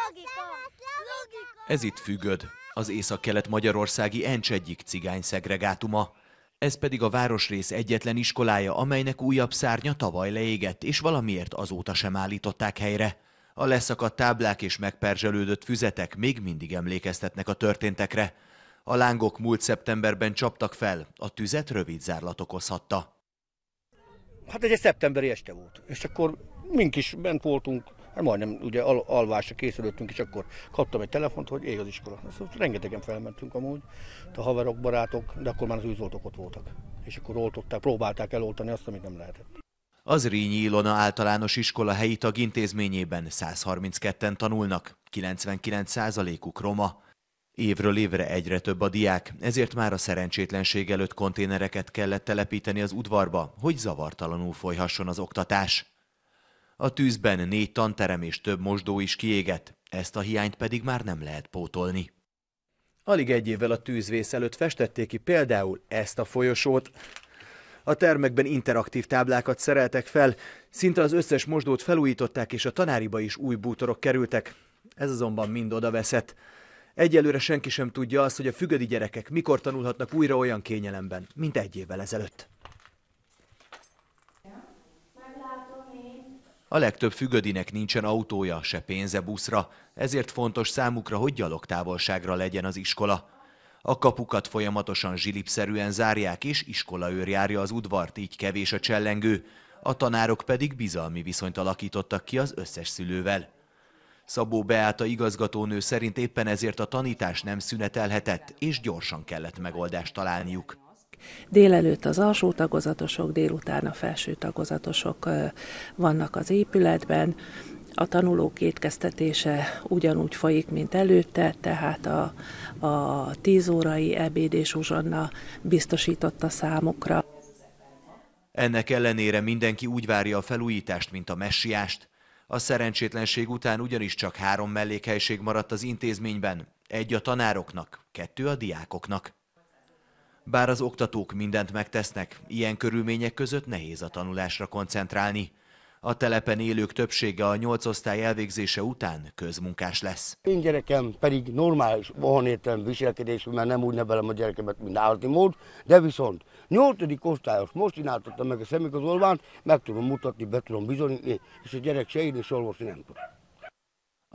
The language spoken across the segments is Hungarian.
logika! Logika! Ez itt függöd, az észak-kelet-magyarországi Encs egyik cigány szegregátuma. Ez pedig a városrész egyetlen iskolája, amelynek újabb szárnya tavaly leégett, és valamiért azóta sem állították helyre. A leszakadt táblák és megperzselődött füzetek még mindig emlékeztetnek a történtekre. A lángok múlt szeptemberben csaptak fel, a tüzet rövid zárlat okozhatta. Hát egy szeptemberi este volt, és akkor mink is bent voltunk, hát majdnem ugye al- alvásra készülöttünk, és akkor kaptam egy telefont, hogy ég az iskola. Szóval rengetegen felmentünk amúgy, a haverok, barátok, de akkor már az űzoltok ott voltak. És akkor oltották, próbálták eloltani azt, amit nem lehetett. Az Rényi Ilona általános iskola helyi tagintézményében 132-en tanulnak, 99%-uk roma. Évről évre egyre több a diák, ezért már a szerencsétlenség előtt konténereket kellett telepíteni az udvarba, hogy zavartalanul folyhasson az oktatás. A tűzben négy tanterem és több mosdó is kiégett, ezt a hiányt pedig már nem lehet pótolni. Alig egy évvel a tűzvész előtt festették ki például ezt a folyosót. A termekben interaktív táblákat szereltek fel, szinte az összes mosdót felújították, és a tanáriba is új bútorok kerültek. Ez azonban mind oda veszett. Egyelőre senki sem tudja azt, hogy a fügödi gyerekek mikor tanulhatnak újra olyan kényelemben, mint egy évvel ezelőtt. A legtöbb fügödinek nincsen autója, se pénze buszra, ezért fontos számukra, hogy távolságra legyen az iskola. A kapukat folyamatosan zsilipszerűen zárják, és iskolaőr járja az udvart, így kevés a csellengő, a tanárok pedig bizalmi viszonyt alakítottak ki az összes szülővel. Szabó Beáta igazgatónő szerint éppen ezért a tanítás nem szünetelhetett, és gyorsan kellett megoldást találniuk. Délelőtt az alsó tagozatosok, délután a felső tagozatosok vannak az épületben. A tanulók étkeztetése ugyanúgy folyik, mint előtte, tehát a, a tíz órai ebéd és uzsonna biztosította számukra. Ennek ellenére mindenki úgy várja a felújítást, mint a messiást. A szerencsétlenség után ugyanis csak három mellékhelység maradt az intézményben, egy a tanároknak, kettő a diákoknak. Bár az oktatók mindent megtesznek, ilyen körülmények között nehéz a tanulásra koncentrálni. A telepen élők többsége a nyolc osztály elvégzése után közmunkás lesz. Én gyerekem pedig normális, értelem viselkedésű, mert nem úgy nevelem a gyerekemet, mint állati mód, de viszont nyolcadik osztályos, most csináltattam meg a szemigazolványt, meg tudom mutatni, be tudom bizonyítani, és a gyerek se írni, és olvasni nem tud.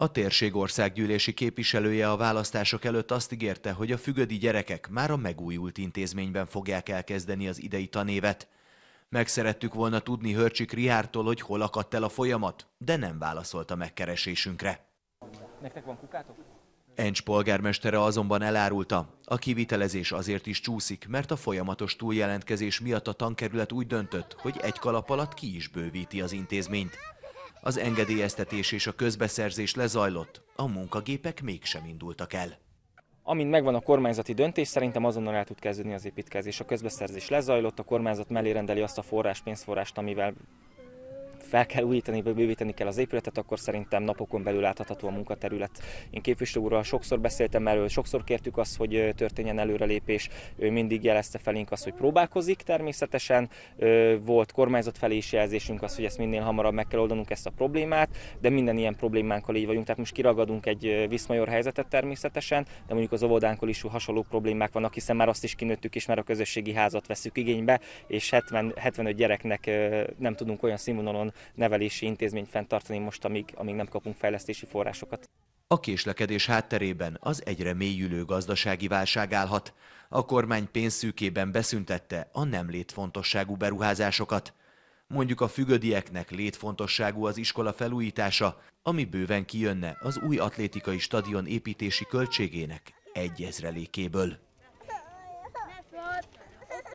A térség országgyűlési képviselője a választások előtt azt ígérte, hogy a fügödi gyerekek már a megújult intézményben fogják elkezdeni az idei tanévet. Meg szerettük volna tudni Hörcsik Riártól, hogy hol akadt el a folyamat, de nem válaszolt a megkeresésünkre. Nektek van kukátok? Encs polgármestere azonban elárulta, a kivitelezés azért is csúszik, mert a folyamatos túljelentkezés miatt a tankerület úgy döntött, hogy egy kalap alatt ki is bővíti az intézményt. Az engedélyeztetés és a közbeszerzés lezajlott, a munkagépek mégsem indultak el. Amint megvan a kormányzati döntés, szerintem azonnal el tud kezdődni az építkezés. A közbeszerzés lezajlott, a kormányzat mellé rendeli azt a forrás, pénzforrást, amivel fel kell újítani, vagy bővíteni kell az épületet, akkor szerintem napokon belül látható a munkaterület. Én képviselő úrral sokszor beszéltem erről, sokszor kértük azt, hogy történjen előrelépés, ő mindig jelezte felénk azt, hogy próbálkozik természetesen, volt kormányzat felé is jelzésünk az, hogy ezt minél hamarabb meg kell oldanunk ezt a problémát, de minden ilyen problémánkkal így vagyunk, tehát most kiragadunk egy viszmajor helyzetet természetesen, de mondjuk az óvodánkkal is hasonló problémák vannak, hiszen már azt is kinőttük, és már a közösségi házat veszük igénybe, és 70, 75 gyereknek nem tudunk olyan színvonalon nevelési intézményt fenntartani most, amíg, amíg nem kapunk fejlesztési forrásokat. A késlekedés hátterében az egyre mélyülő gazdasági válság állhat. A kormány pénzszűkében beszüntette a nem létfontosságú beruházásokat. Mondjuk a fügödieknek létfontosságú az iskola felújítása, ami bőven kijönne az új atlétikai stadion építési költségének egyezrelékéből.